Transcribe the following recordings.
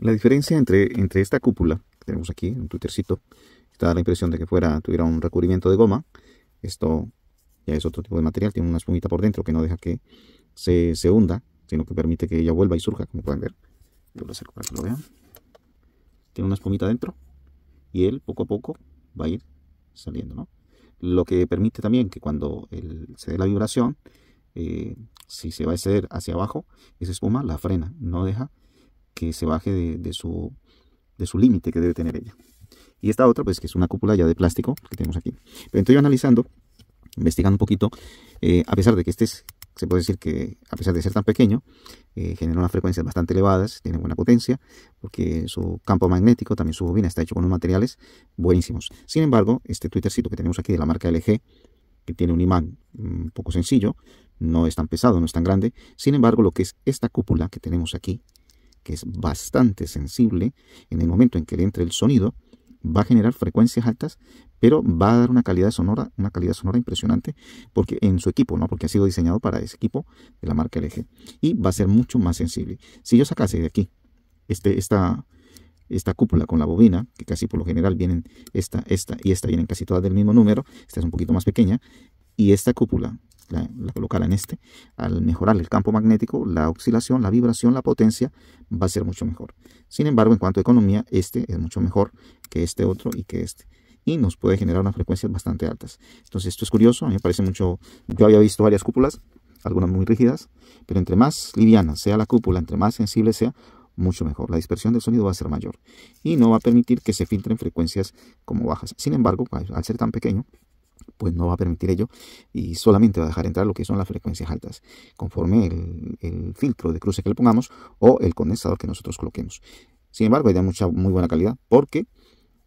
La diferencia entre, entre esta cúpula, que tenemos aquí, un tuitercito, que da la impresión de que fuera, tuviera un recubrimiento de goma, esto ya es otro tipo de material, tiene una espumita por dentro que no deja que se, hunda, sino que permite que ella vuelva y surja, como pueden ver. Tiene una espumita dentro y él poco a poco va a ir saliendo, Lo que permite también que cuando se dé la vibración, eh, si se va a exceder hacia abajo, esa espuma la frena, no deja que se baje de, su, de su límite que debe tener ella. Y esta otra, pues que es una cúpula ya de plástico que tenemos aquí. Pero entonces analizando, investigando un poquito, eh, a pesar de que este es, se puede decir que a pesar de ser tan pequeño, eh, genera unas frecuencias bastante elevadas, tiene buena potencia, porque su campo magnético, también su bobina, está hecho con unos materiales buenísimos. Sin embargo, este Twittercito que tenemos aquí de la marca LG, que tiene un imán un mm, poco sencillo, no es tan pesado, no es tan grande. Sin embargo, lo que es esta cúpula que tenemos aquí, que es bastante sensible, en el momento en que le entre el sonido, va a generar frecuencias altas, pero va a dar una calidad sonora, una calidad sonora impresionante, porque en su equipo, ¿no? Porque ha sido diseñado para ese equipo de la marca LG. Y va a ser mucho más sensible. Si yo sacase de aquí este, esta, esta cúpula con la bobina, que casi por lo general vienen esta, esta y esta, vienen casi todas del mismo número, esta es un poquito más pequeña, y esta cúpula la, en este, al mejorar el campo magnético, la oscilación, la vibración, la potencia va a ser mucho mejor. Sin embargo, en cuanto a economía, este es mucho mejor que este otro y que este y nos puede generar unas frecuencias bastante altas. Entonces esto es curioso, a mí me parece mucho, yo había visto varias cúpulas, algunas muy rígidas, pero entre más liviana sea la cúpula, entre más sensible sea, mucho mejor. La dispersión del sonido va a ser mayor y no va a permitir que se filtren frecuencias como bajas. Sin embargo, al ser tan pequeño, pues no va a permitir ello y solamente va a dejar entrar lo que son las frecuencias altas, conforme el, filtro de cruce que le pongamos o el condensador que nosotros coloquemos. Sin embargo, hay de mucha muy buena calidad porque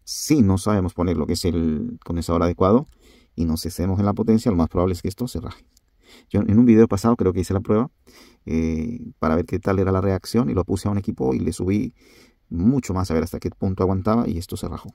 si no sabemos poner lo que es el condensador adecuado y nos excedemos en la potencia, lo más probable es que esto se raje. Yo en un video pasado creo que hice la prueba eh, para ver qué tal era la reacción y lo puse a un equipo y le subí mucho más a ver hasta qué punto aguantaba y esto se rajó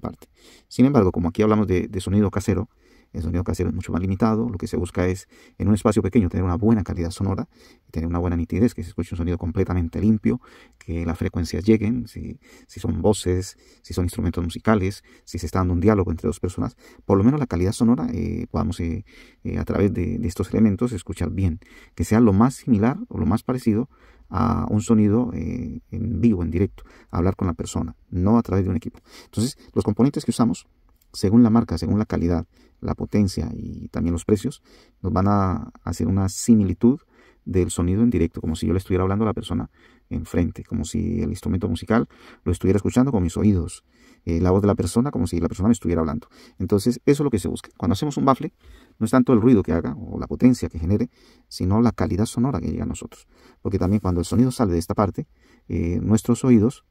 parte. Sin embargo, como aquí hablamos de, sonido casero, el sonido casero es mucho más limitado, lo que se busca es en un espacio pequeño tener una buena calidad sonora, tener una buena nitidez, que se escuche un sonido completamente limpio, que las frecuencias lleguen, si, son voces, si son instrumentos musicales, si se está dando un diálogo entre dos personas, por lo menos la calidad sonora eh, podamos eh, eh, a través de, de estos elementos escuchar bien, que sea lo más similar o lo más parecido a un sonido eh, en vivo, en directo, hablar con la persona, no a través de un equipo. Entonces, los componentes que usamos, según la marca, según la calidad, la potencia y también los precios, nos van a hacer una similitud del sonido en directo, como si yo le estuviera hablando a la persona enfrente, como si el instrumento musical lo estuviera escuchando con mis oídos. Eh, la voz de la persona como si la persona me estuviera hablando. Entonces, eso es lo que se busca. Cuando hacemos un baffle, no es tanto el ruido que haga o la potencia que genere, sino la calidad sonora que llega a nosotros. Porque también cuando el sonido sale de esta parte, eh, nuestros oídos,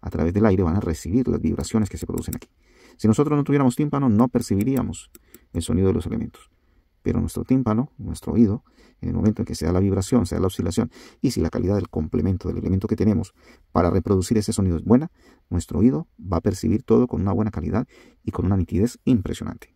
a través del aire, van a recibir las vibraciones que se producen aquí. Si nosotros no tuviéramos tímpano, no percibiríamos el sonido de los elementos. Pero nuestro tímpano, nuestro oído, en el momento en que se da la vibración, se da la oscilación, y si la calidad del complemento del elemento que tenemos para reproducir ese sonido es buena, nuestro oído va a percibir todo con una buena calidad y con una nitidez impresionante.